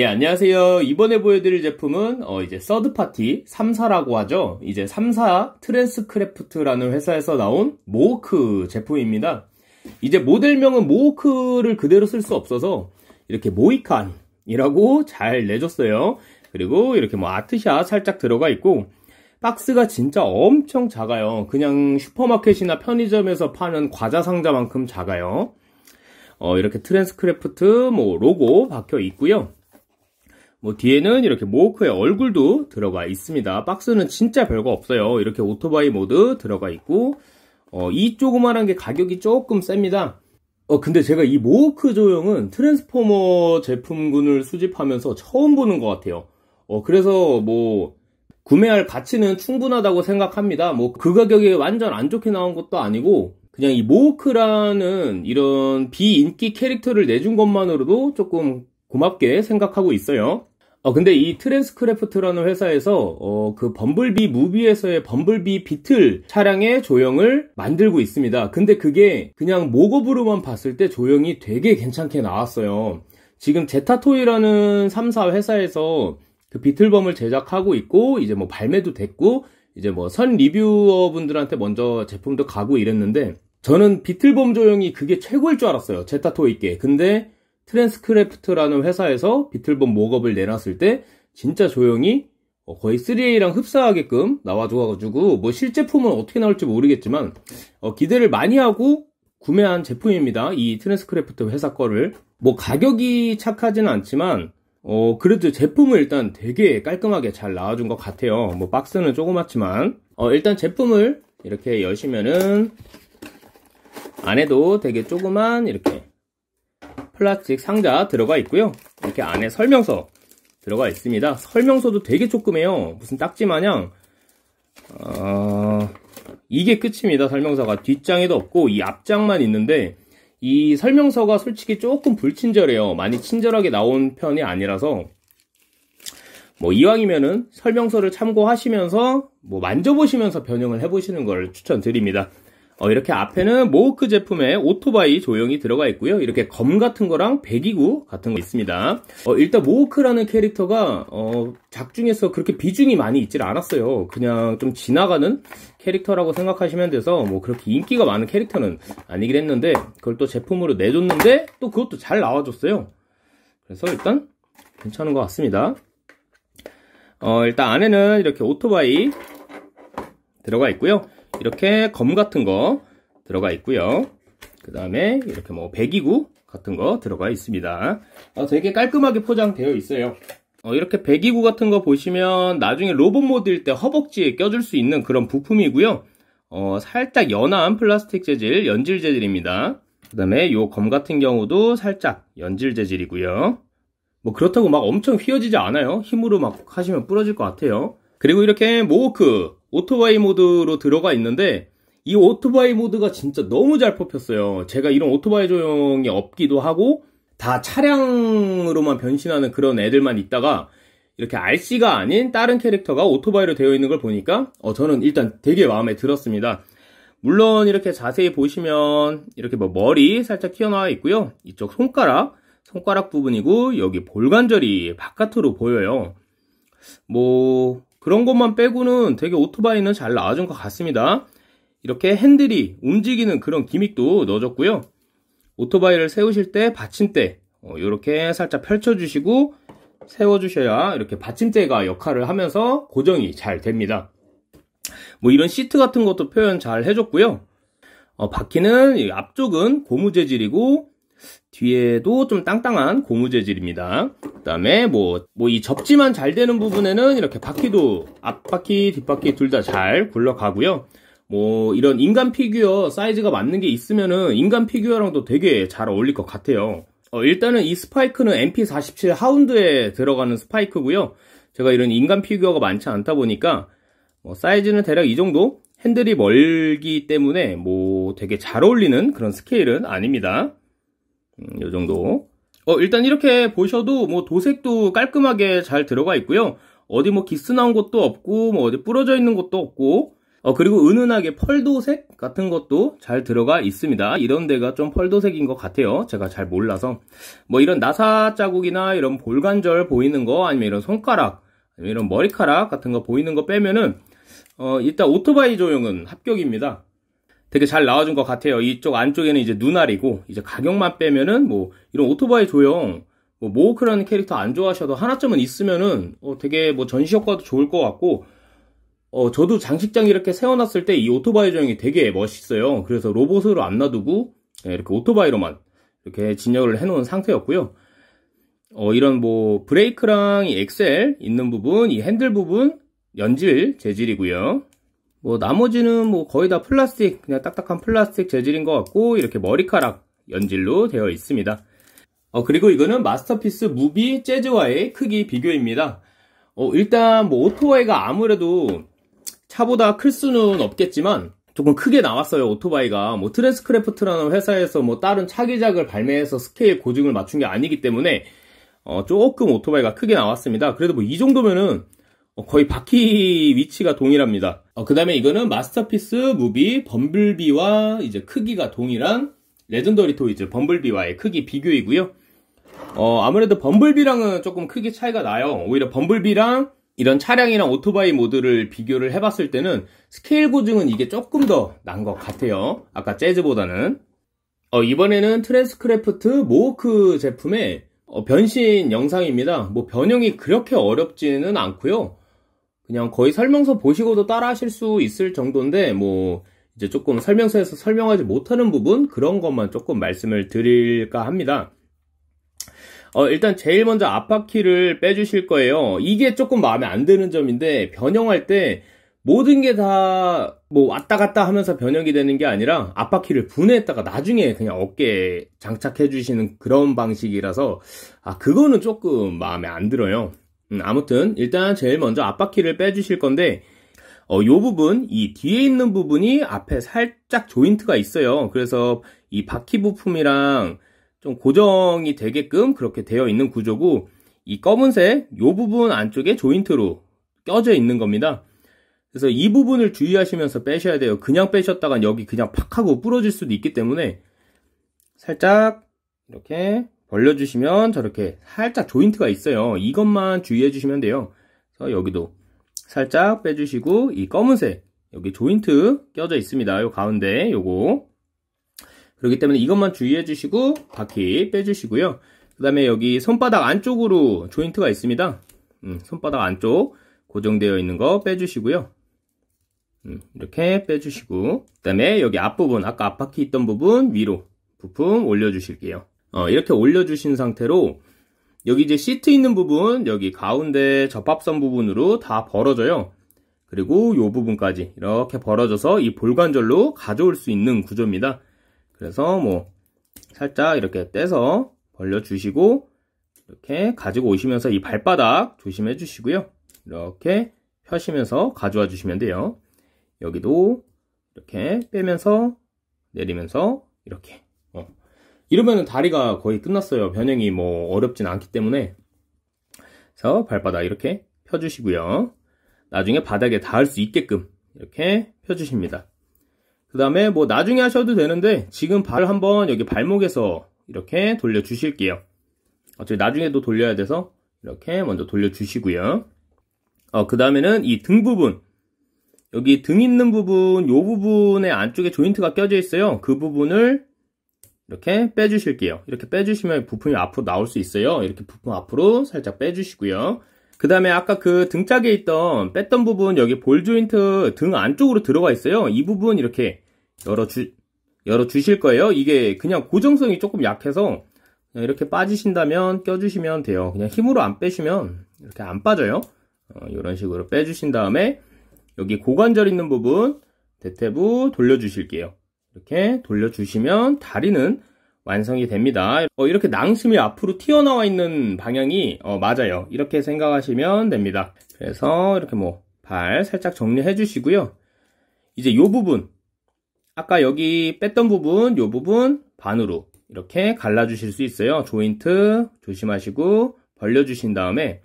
예, 안녕하세요. 이번에 보여드릴 제품은 어, 이제 서드파티 3사라고 하죠. 이제 3사 트랜스크래프트라는 회사에서 나온 모호크 제품입니다. 이제 모델명은 모호크를 그대로 쓸 수 없어서 이렇게 모이칸이라고 잘 내줬어요. 그리고 이렇게 뭐 아트샷 살짝 들어가 있고 박스가 진짜 엄청 작아요. 그냥 슈퍼마켓이나 편의점에서 파는 과자 상자만큼 작아요. 어, 이렇게 트랜스크래프트 뭐 로고 박혀 있고요. 뭐 뒤에는 이렇게 모호크의 얼굴도 들어가 있습니다. 박스는 진짜 별거 없어요. 이렇게 오토바이 모드 들어가 있고 어, 이 조그만한 게 가격이 조금 셉니다. 어, 근데 제가 이 모호크 조형은 트랜스포머 제품군을 수집하면서 처음 보는 것 같아요. 어, 그래서 뭐 구매할 가치는 충분하다고 생각합니다. 뭐 그 가격에 완전 안 좋게 나온 것도 아니고 그냥 이 모호크라는 이런 비인기 캐릭터를 내준 것만으로도 조금 고맙게 생각하고 있어요. 어, 근데 이 트랜스크래프트라는 회사에서 어, 그 범블비 무비에서의 범블비 비틀 차량의 조형을 만들고 있습니다. 근데 그게 그냥 모고브로만 봤을 때 조형이 되게 괜찮게 나왔어요. 지금 제타토이라는 3사 회사에서 그 비틀범을 제작하고 있고 이제 뭐 발매도 됐고 이제 뭐 선 리뷰어 분들한테 먼저 제품도 가고 이랬는데 저는 비틀범 조형이 그게 최고일 줄 알았어요. 제타토이께. 근데 트랜스크래프트라는 회사에서 비틀본 목업을 내놨을 때 진짜 조용히 어, 거의 3A랑 흡사하게끔 나와줘가지고 뭐 실제품은 어떻게 나올지 모르겠지만 어 기대를 많이 하고 구매한 제품입니다. 이 트랜스크래프트 회사 거를 뭐 가격이 착하지는 않지만 어 그래도 제품은 일단 되게 깔끔하게 잘 나와준 것 같아요. 뭐 박스는 조그맣지만 어 일단 제품을 이렇게 여시면은 안에도 되게 조그만 이렇게 플라스틱 상자 들어가 있고요. 이렇게 안에 설명서 들어가 있습니다. 설명서도 되게 조그매요. 무슨 딱지 마냥 어... 이게 끝입니다. 설명서가 뒷장에도 없고 이 앞장만 있는데 이 설명서가 솔직히 조금 불친절해요. 많이 친절하게 나온 편이 아니라서 뭐 이왕이면은 설명서를 참고하시면서 뭐 만져보시면서 변형을 해보시는 걸 추천드립니다. 어, 이렇게 앞에는 모크 제품에 오토바이 조형이 들어가 있고요. 이렇게 검 같은 거랑 배기구 같은 거 있습니다. 어, 일단 모크라는 캐릭터가 어, 작중에서 그렇게 비중이 많이 있질 않았어요. 그냥 좀 지나가는 캐릭터라고 생각하시면 돼서 뭐 그렇게 인기가 많은 캐릭터는 아니긴 했는데 그걸 또 제품으로 내줬는데 또 그것도 잘 나와줬어요. 그래서 일단 괜찮은 것 같습니다. 어, 일단 안에는 이렇게 오토바이 들어가 있고요. 이렇게 검 같은 거 들어가 있고요. 그 다음에 이렇게 뭐 배기구 같은 거 들어가 있습니다. 어, 되게 깔끔하게 포장되어 있어요. 어, 이렇게 배기구 같은 거 보시면 나중에 로봇 모드일 때 허벅지에 껴줄 수 있는 그런 부품이고요. 어, 살짝 연한 플라스틱 재질, 연질 재질입니다. 그 다음에 요 검 같은 경우도 살짝 연질 재질이고요. 뭐 그렇다고 막 엄청 휘어지지 않아요. 힘으로 막 하시면 부러질 것 같아요. 그리고 이렇게 모호크 오토바이 모드로 들어가 있는데 이 오토바이 모드가 진짜 너무 잘 뽑혔어요. 제가 이런 오토바이 조형이 없기도 하고 다 차량으로만 변신하는 그런 애들만 있다가 이렇게 RC가 아닌 다른 캐릭터가 오토바이로 되어 있는 걸 보니까 어, 저는 일단 되게 마음에 들었습니다. 물론 이렇게 자세히 보시면 이렇게 뭐 머리 살짝 튀어나와 있고요. 이쪽 손가락, 손가락 부분이고 여기 볼관절이 바깥으로 보여요. 뭐 그런 것만 빼고는 되게 오토바이는 잘 나와준 것 같습니다. 이렇게 핸들이 움직이는 그런 기믹도 넣어줬고요. 오토바이를 세우실 때 받침대 이렇게 어, 살짝 펼쳐주시고 세워주셔야 이렇게 받침대가 역할을 하면서 고정이 잘 됩니다. 뭐 이런 시트 같은 것도 표현 잘 해줬고요. 어, 바퀴는 앞쪽은 고무 재질이고 뒤에도 좀 땅땅한 고무 재질입니다. 그 다음에 뭐, 뭐 이 접지만 잘 되는 부분에는 이렇게 바퀴도 앞바퀴, 뒷바퀴 둘 다 잘 굴러가고요. 뭐 이런 인간 피규어 사이즈가 맞는 게 있으면은 인간 피규어랑도 되게 잘 어울릴 것 같아요. 어, 일단은 이 스파이크는 MP47 하운드에 들어가는 스파이크고요. 제가 이런 인간 피규어가 많지 않다 보니까 뭐 사이즈는 대략 이 정도 핸들이 멀기 때문에 뭐 되게 잘 어울리는 그런 스케일은 아닙니다. 음, 요 정도. 어, 일단 이렇게 보셔도 뭐 도색도 깔끔하게 잘 들어가 있고요. 어디 뭐 기스 나온 것도 없고 뭐 어디 부러져 있는 것도 없고 어, 그리고 은은하게 펄도색 같은 것도 잘 들어가 있습니다. 이런 데가 좀 펄도색인 것 같아요. 제가 잘 몰라서. 뭐 이런 나사 자국이나 이런 볼관절 보이는 거 아니면 이런 손가락, 아니면 이런 머리카락 같은 거 보이는 거 빼면은, 어, 일단 오토바이 조형은 합격입니다. 되게 잘 나와준 것 같아요. 이쪽 안쪽에는 이제 눈알이고 이제 가격만 빼면은 뭐 이런 오토바이 조형 뭐 모호크라는 뭐 캐릭터 안 좋아하셔도 하나쯤은 있으면은 어 되게 뭐 전시 효과도 좋을 것 같고 어 저도 장식장 이렇게 세워놨을 때 이 오토바이 조형이 되게 멋있어요. 그래서 로봇으로 안 놔두고 네, 이렇게 오토바이로만 이렇게 진열을 해놓은 상태였고요. 어 이런 뭐 브레이크랑 엑셀 있는 부분, 이 핸들 부분 연질 재질이고요. 뭐 나머지는 뭐 거의 다 플라스틱 그냥 딱딱한 플라스틱 재질인 것 같고 이렇게 머리카락 연질로 되어 있습니다. 어, 그리고 이거는 마스터피스 무비 재즈와의 크기 비교입니다. 어, 일단 뭐 오토바이가 아무래도 차보다 클 수는 없겠지만 조금 크게 나왔어요 오토바이가 뭐 트랜스크래프트라는 회사에서 뭐 다른 차기작을 발매해서 스케일 고증을 맞춘 게 아니기 때문에 어, 조금 오토바이가 크게 나왔습니다. 그래도 뭐 이 정도면은 어, 거의 바퀴 위치가 동일합니다. 어, 그 다음에 이거는 마스터피스 무비 범블비와 이제 크기가 동일한 레전더리 토이즈 범블비와의 크기 비교이고요. 어, 아무래도 범블비랑은 조금 크기 차이가 나요. 오히려 범블비랑 이런 차량이랑 오토바이 모드를 비교를 해봤을 때는 스케일 고증은 이게 조금 더 난 것 같아요. 아까 재즈보다는. 어, 이번에는 트랜스크래프트 모호크 제품의 어, 변신 영상입니다. 뭐 변형이 그렇게 어렵지는 않고요. 그냥 거의 설명서 보시고도 따라 하실 수 있을 정도인데 뭐 이제 조금 설명서에서 설명하지 못하는 부분 그런 것만 조금 말씀을 드릴까 합니다. 어, 일단 제일 먼저 앞바퀴를 빼주실 거예요. 이게 조금 마음에 안 드는 점인데 변형할 때 모든 게 다 뭐 왔다 갔다 하면서 변형이 되는 게 아니라 앞바퀴를 분해했다가 나중에 그냥 어깨에 장착해 주시는 그런 방식이라서 아 그거는 조금 마음에 안 들어요. 음, 아무튼 일단 제일 먼저 앞바퀴를 빼주실 건데 어, 요 부분, 이 뒤에 있는 부분이 앞에 살짝 조인트가 있어요. 그래서 이 바퀴 부품이랑 좀 고정이 되게끔 그렇게 되어 있는 구조고, 이 검은색 요 부분 안쪽에 조인트로 껴져 있는 겁니다. 그래서 이 부분을 주의하시면서 빼셔야 돼요. 그냥 빼셨다간 여기 그냥 팍 하고 부러질 수도 있기 때문에 살짝 이렇게 벌려주시면 저렇게 살짝 조인트가 있어요. 이것만 주의해 주시면 돼요. 그래서 여기도 살짝 빼주시고 이 검은색 여기 조인트 껴져 있습니다. 요 가운데 요거 그렇기 때문에 이것만 주의해 주시고 바퀴 빼주시고요. 그 다음에 여기 손바닥 안쪽으로 조인트가 있습니다. 음, 손바닥 안쪽 고정되어 있는 거 빼주시고요. 음, 이렇게 빼주시고 그 다음에 여기 앞부분 아까 앞바퀴 있던 부분 위로 부품 올려주실게요. 어, 이렇게 올려주신 상태로 여기 이제 시트 있는 부분 여기 가운데 접합선 부분으로 다 벌어져요. 그리고 이 부분까지 이렇게 벌어져서 이 볼관절로 가져올 수 있는 구조입니다. 그래서 뭐 살짝 이렇게 떼서 벌려주시고 이렇게 가지고 오시면서 이 발바닥 조심해 주시고요. 이렇게 펴시면서 가져와 주시면 돼요. 여기도 이렇게 빼면서 내리면서 이렇게 이러면은 다리가 거의 끝났어요. 변형이 뭐 어렵진 않기 때문에. 그래서 발바닥 이렇게 펴주시고요. 나중에 바닥에 닿을 수 있게끔 이렇게 펴주십니다. 그 다음에 뭐 나중에 하셔도 되는데 지금 발 한번 여기 발목에서 이렇게 돌려주실게요. 어차피 나중에도 돌려야 돼서 이렇게 먼저 돌려주시고요. 어, 그 다음에는 이 등 부분 여기 등 있는 부분 이 부분의 안쪽에 조인트가 껴져 있어요. 그 부분을 이렇게 빼주실게요. 이렇게 빼주시면 부품이 앞으로 나올 수 있어요. 이렇게 부품 앞으로 살짝 빼주시고요. 그 다음에 아까 그 등짝에 있던 뺐던 부분 여기 볼 조인트 등 안쪽으로 들어가 있어요. 이 부분 이렇게 열어주, 열어주실 거예요. 이게 그냥 고정성이 조금 약해서 그냥 이렇게 빠지신다면 껴주시면 돼요. 그냥 힘으로 안 빼시면 이렇게 안 빠져요. 어, 이런 식으로 빼주신 다음에 여기 고관절 있는 부분 대퇴부 돌려주실게요. 이렇게 돌려주시면 다리는 완성이 됩니다. 어, 이렇게 낭심이 앞으로 튀어나와 있는 방향이 어, 맞아요. 이렇게 생각하시면 됩니다. 그래서 이렇게 뭐 발 살짝 정리해 주시고요. 이제 이 부분 아까 여기 뺐던 부분 이 부분 반으로 이렇게 갈라 주실 수 있어요. 조인트 조심하시고 벌려 주신 다음에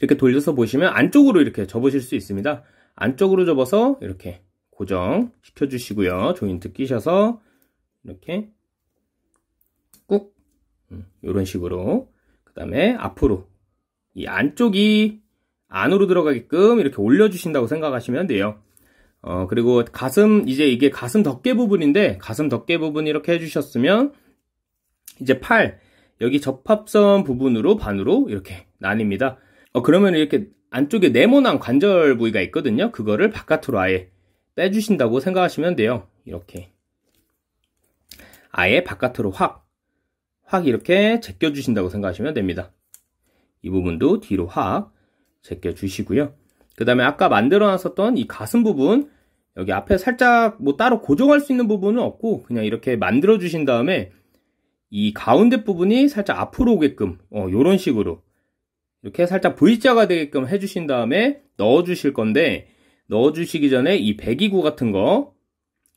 이렇게 돌려서 보시면 안쪽으로 이렇게 접으실 수 있습니다. 안쪽으로 접어서 이렇게 고정 시켜주시고요. 조인트 끼셔서 이렇게 꾹 이런 음, 식으로 그 다음에 앞으로 이 안쪽이 안으로 들어가게끔 이렇게 올려주신다고 생각하시면 돼요. 어, 그리고 가슴, 이제 이게 가슴 덮개 부분인데, 가슴 덮개 부분 이렇게 해주셨으면, 이제 팔, 여기 접합선 부분으로 반으로 이렇게 나뉩니다. 어, 그러면 이렇게 안쪽에 네모난 관절 부위가 있거든요. 그거를 바깥으로 아예 빼주신다고 생각하시면 돼요. 이렇게. 아예 바깥으로 확, 확 이렇게 제껴주신다고 생각하시면 됩니다. 이 부분도 뒤로 확 제껴주시고요. 그 다음에 아까 만들어놨었던 이 가슴 부분, 여기 앞에 살짝 뭐 따로 고정할 수 있는 부분은 없고, 그냥 이렇게 만들어주신 다음에 이 가운데 부분이 살짝 앞으로 오게끔, 어, 요런 식으로 이렇게 살짝 V자가 되게끔 해주신 다음에 넣어주실 건데, 넣어주시기 전에 이 배기구 같은 거,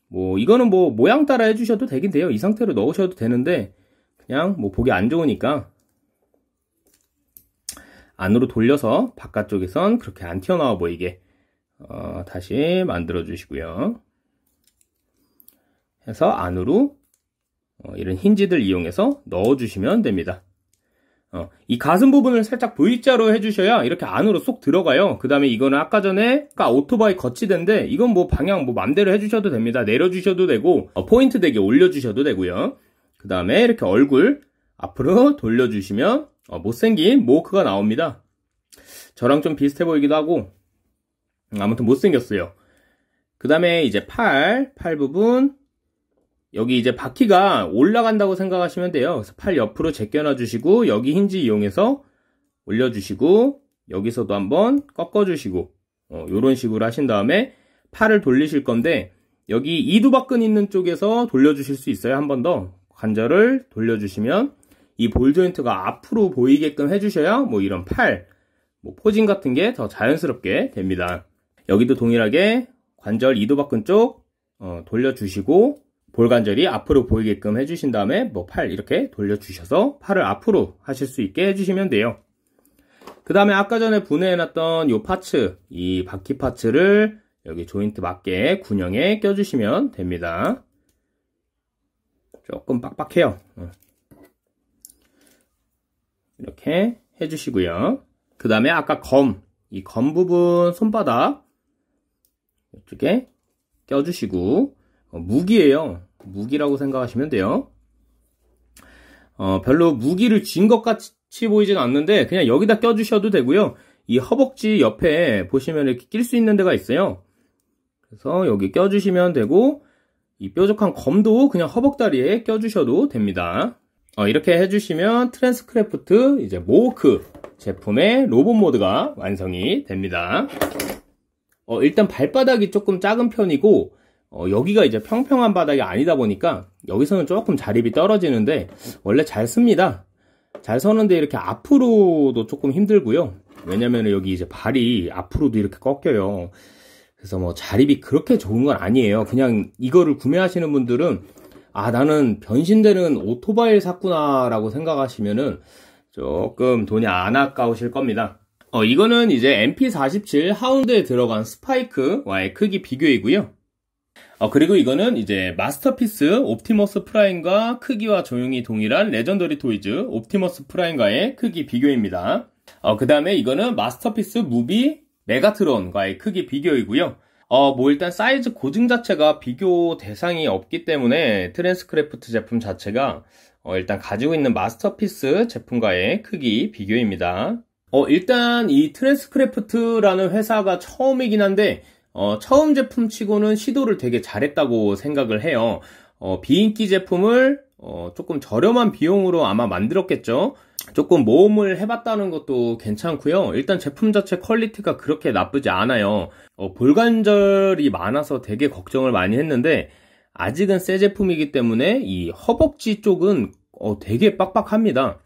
뭐 이거는 뭐 모양 따라 해주셔도 되긴 돼요. 이 상태로 넣으셔도 되는데 그냥 뭐 보기 안 좋으니까 안으로 돌려서 바깥쪽에선 그렇게 안 튀어나와 보이게 어, 다시 만들어 주시고요. 해서 안으로 어, 이런 힌지들 이용해서 넣어 주시면 됩니다. 어, 이 가슴 부분을 살짝 V자로 해주셔야 이렇게 안으로 쏙 들어가요. 그 다음에 이거는 아까 전에 아까 그 오토바이 거치대인데 이건 뭐 방향 뭐 맘대로 해주셔도 됩니다. 내려주셔도 되고 어, 포인트 되게 올려주셔도 되고요. 그 다음에 이렇게 얼굴 앞으로 돌려주시면 어, 못생긴 모크가 나옵니다. 저랑 좀 비슷해 보이기도 하고 음, 아무튼 못생겼어요. 그 다음에 이제 팔, 팔 부분 여기 이제 바퀴가 올라간다고 생각하시면 돼요. 그래서 팔 옆으로 제껴놔 주시고 여기 힌지 이용해서 올려주시고 여기서도 한번 꺾어주시고 이런 어, 식으로 하신 다음에 팔을 돌리실 건데 여기 이두박근 있는 쪽에서 돌려주실 수 있어요. 한 번 더 관절을 돌려주시면 이 볼 조인트가 앞으로 보이게끔 해주셔야 뭐 이런 팔, 뭐 포징 같은 게 더 자연스럽게 됩니다. 여기도 동일하게 관절 이두박근 쪽 어, 돌려주시고 볼관절이 앞으로 보이게끔 해주신 다음에 뭐 팔 이렇게 돌려주셔서 팔을 앞으로 하실 수 있게 해주시면 돼요. 그 다음에 아까 전에 분해해놨던 이 파츠, 이 바퀴 파츠를 여기 조인트 맞게 군형에 껴주시면 됩니다. 조금 빡빡해요. 이렇게 해주시고요. 그 다음에 아까 검, 이 검 부분 손바닥 이쪽에 껴주시고 어, 무기예요. 무기라고 생각하시면 돼요. 어, 별로 무기를 쥔 것 같이 보이진 않는데 그냥 여기다 껴주셔도 되고요. 이 허벅지 옆에 보시면 이렇게 낄 수 있는 데가 있어요. 그래서 여기 껴주시면 되고 이 뾰족한 검도 그냥 허벅다리에 껴주셔도 됩니다. 어, 이렇게 해주시면 트랜스크래프트 이제 모크 제품의 로봇 모드가 완성이 됩니다. 어, 일단 발바닥이 조금 작은 편이고 어, 여기가 이제 평평한 바닥이 아니다 보니까 여기서는 조금 자립이 떨어지는데 원래 잘 씁니다. 잘 서는데 이렇게 앞으로도 조금 힘들고요. 왜냐면 여기 이제 발이 앞으로도 이렇게 꺾여요. 그래서 뭐 자립이 그렇게 좋은 건 아니에요. 그냥 이거를 구매하시는 분들은 아 나는 변신되는 오토바이를 샀구나라고 생각하시면은 조금 돈이 안 아까우실 겁니다. 어 이거는 이제 MP47 하운드에 들어간 스파이크와의 크기 비교이고요. 어, 그리고 이거는 이제 마스터피스 옵티머스 프라임과 크기와 조용히 동일한 레전더리 토이즈 옵티머스 프라임과의 크기 비교입니다. 어, 그 다음에 이거는 마스터피스 무비 메가트론과의 크기 비교이고요. 어, 뭐 일단 사이즈 고증 자체가 비교 대상이 없기 때문에 트랜스크래프트 제품 자체가 어, 일단 가지고 있는 마스터피스 제품과의 크기 비교입니다. 어, 일단 이 트랜스크래프트라는 회사가 처음이긴 한데 어, 처음 제품 치고는 시도를 되게 잘했다고 생각을 해요. 어, 비인기 제품을 어, 조금 저렴한 비용으로 아마 만들었겠죠. 조금 모험을 해봤다는 것도 괜찮고요. 일단 제품 자체 퀄리티가 그렇게 나쁘지 않아요. 어, 볼관절이 많아서 되게 걱정을 많이 했는데 아직은 새 제품이기 때문에 이 허벅지 쪽은 어, 되게 빡빡합니다.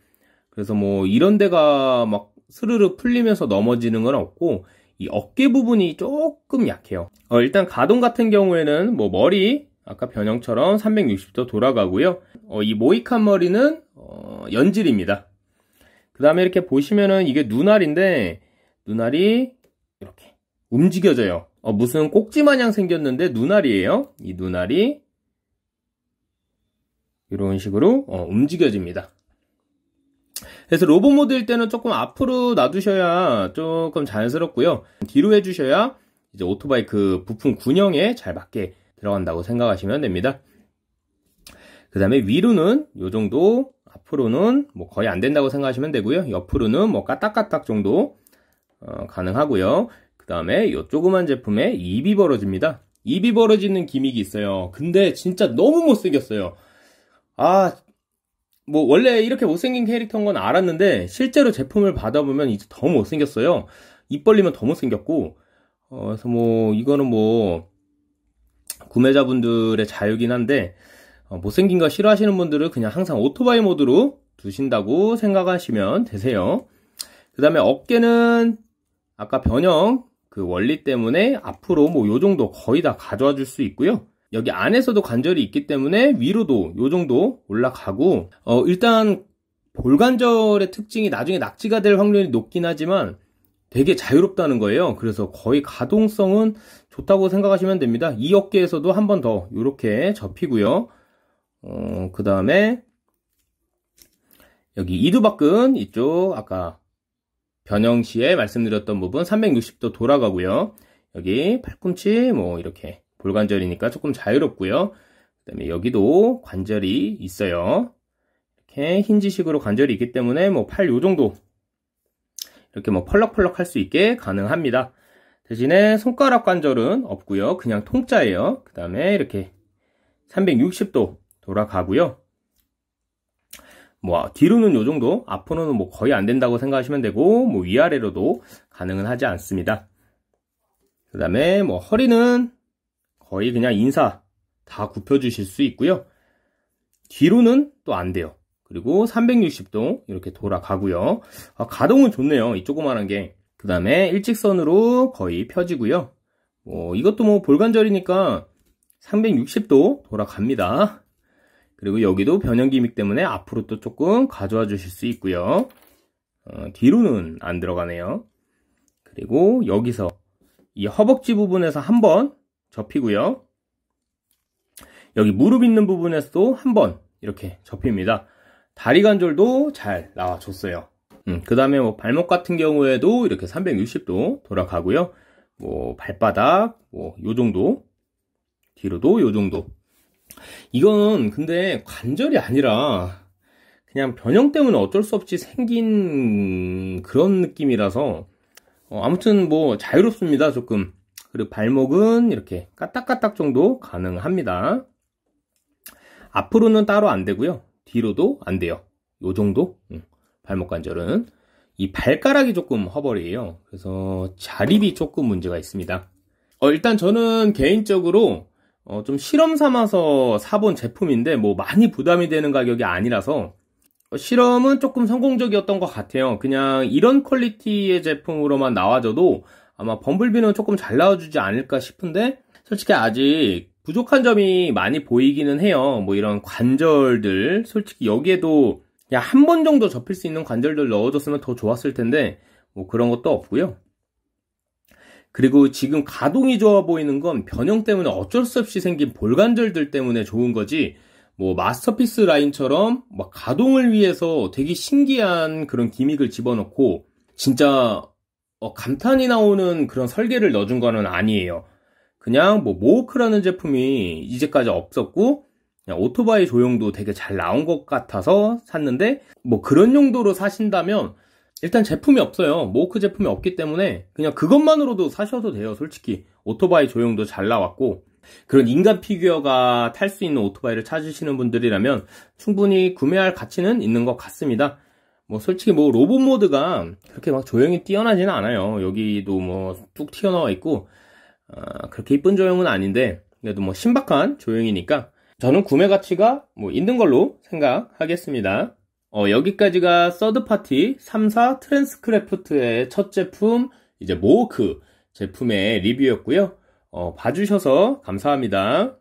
그래서 뭐 이런 데가 막 스르르 풀리면서 넘어지는 건 없고 이 어깨 부분이 조금 약해요. 어, 일단 가동 같은 경우에는 뭐 머리 아까 변형처럼 360도 돌아가고요. 어, 이 모이칸 머리는 어, 연질입니다. 그 다음에 이렇게 보시면은 이게 눈알인데 눈알이 이렇게 움직여져요. 어, 무슨 꼭지 마냥 생겼는데 눈알이에요. 이 눈알이 이런 식으로 어, 움직여집니다. 그래서 로봇 모드일 때는 조금 앞으로 놔두셔야 조금 자연스럽고요. 뒤로 해주셔야 이제 오토바이 그 부품 군형에 잘 맞게 들어간다고 생각하시면 됩니다. 그 다음에 위로는 이 정도, 앞으로는 뭐 거의 안 된다고 생각하시면 되고요. 옆으로는 뭐 까딱까딱 정도 어, 가능하고요. 그 다음에 이 조그만 제품에 입이 벌어집니다. 입이 벌어지는 기믹이 있어요. 근데 진짜 너무 못생겼어요. 아, 뭐 원래 이렇게 못생긴 캐릭터인 건 알았는데 실제로 제품을 받아보면 이제 더 못생겼어요. 입 벌리면 더 못생겼고 어, 그래서 뭐 이거는 뭐 구매자분들의 자유긴 한데 어, 못생긴 거 싫어하시는 분들은 그냥 항상 오토바이 모드로 두신다고 생각하시면 되세요. 그 다음에 어깨는 아까 변형 그 원리 때문에 앞으로 뭐 요 정도 거의 다 가져와 줄 수 있고요. 여기 안에서도 관절이 있기 때문에 위로도 요 정도 올라가고 어, 일단 볼관절의 특징이 나중에 낙지가 될 확률이 높긴 하지만 되게 자유롭다는 거예요. 그래서 거의 가동성은 좋다고 생각하시면 됩니다. 이 어깨에서도 한 번 더 이렇게 접히고요. 어, 그 다음에 여기 이두박근 이쪽 아까 변형 시에 말씀드렸던 부분 360도 돌아가고요. 여기 팔꿈치 뭐 이렇게 골관절이니까 조금 자유롭고요. 그 다음에 여기도 관절이 있어요. 이렇게 힌지식으로 관절이 있기 때문에 뭐 팔 요 정도 이렇게 뭐 펄럭펄럭 할 수 있게 가능합니다. 대신에 손가락 관절은 없고요. 그냥 통짜예요. 그 다음에 이렇게 360도 돌아가고요. 뭐 뒤로는 요 정도, 앞으로는 뭐 거의 안 된다고 생각하시면 되고 뭐 위아래로도 가능은 하지 않습니다. 그 다음에 뭐 허리는 거의 그냥 인사 다 굽혀주실 수 있고요. 뒤로는 또 안 돼요. 그리고 360도 이렇게 돌아가고요. 아, 가동은 좋네요. 이조그마한 게. 그 다음에 일직선으로 거의 펴지고요. 뭐 이것도 뭐 볼관절이니까 360도 돌아갑니다. 그리고 여기도 변형 기믹 때문에 앞으로 또 조금 가져와 주실 수 있고요. 어, 뒤로는 안 들어가네요. 그리고 여기서 이 허벅지 부분에서 한번 접히고요. 여기 무릎 있는 부분에서도 한번 이렇게 접힙니다. 다리 관절도 잘 나와줬어요. 음, 그 다음에 뭐 발목 같은 경우에도 이렇게 360도 돌아가고요. 뭐 발바닥 뭐요 정도 뒤로도 요 정도 이건 근데 관절이 아니라 그냥 변형 때문에 어쩔 수 없이 생긴 그런 느낌이라서 어, 아무튼 뭐 자유롭습니다 조금 그리고 발목은 이렇게 까딱까딱 정도 가능합니다. 앞으로는 따로 안 되고요. 뒤로도 안 돼요. 요 정도? 응. 발목 관절은. 이 발가락이 조금 허벌이에요. 그래서 자립이 조금 문제가 있습니다. 어, 일단 저는 개인적으로 어, 좀 실험 삼아서 사본 제품인데 뭐 많이 부담이 되는 가격이 아니라서 어, 실험은 조금 성공적이었던 것 같아요. 그냥 이런 퀄리티의 제품으로만 나와줘도 아마 범블비는 조금 잘 나와주지 않을까 싶은데 솔직히 아직 부족한 점이 많이 보이기는 해요. 뭐 이런 관절들 솔직히 여기에도 한 번 정도 접힐 수 있는 관절들 넣어줬으면 더 좋았을 텐데 뭐 그런 것도 없고요. 그리고 지금 가동이 좋아 보이는 건 변형 때문에 어쩔 수 없이 생긴 볼관절들 때문에 좋은 거지 뭐 마스터피스 라인처럼 막 가동을 위해서 되게 신기한 그런 기믹을 집어넣고 진짜 어, 감탄이 나오는 그런 설계를 넣어준 거는 아니에요. 그냥 뭐 모호크라는 제품이 이제까지 없었고 오토바이 조형도 되게 잘 나온 것 같아서 샀는데 뭐 그런 용도로 사신다면 일단 제품이 없어요. 모호크 제품이 없기 때문에 그냥 그것만으로도 사셔도 돼요. 솔직히 오토바이 조형도 잘 나왔고 그런 인간 피규어가 탈 수 있는 오토바이를 찾으시는 분들이라면 충분히 구매할 가치는 있는 것 같습니다. 뭐 솔직히 뭐 로봇 모드가 그렇게 막 조형이 뛰어나지는 않아요. 여기도 뭐 뚝 튀어나와 있고 아, 그렇게 이쁜 조형은 아닌데 그래도 뭐 신박한 조형이니까 저는 구매 가치가 뭐 있는 걸로 생각하겠습니다. 어, 여기까지가 서드파티 3사 트랜스크래프트의 첫 제품 이제 모호크 제품의 리뷰였고요. 어, 봐주셔서 감사합니다.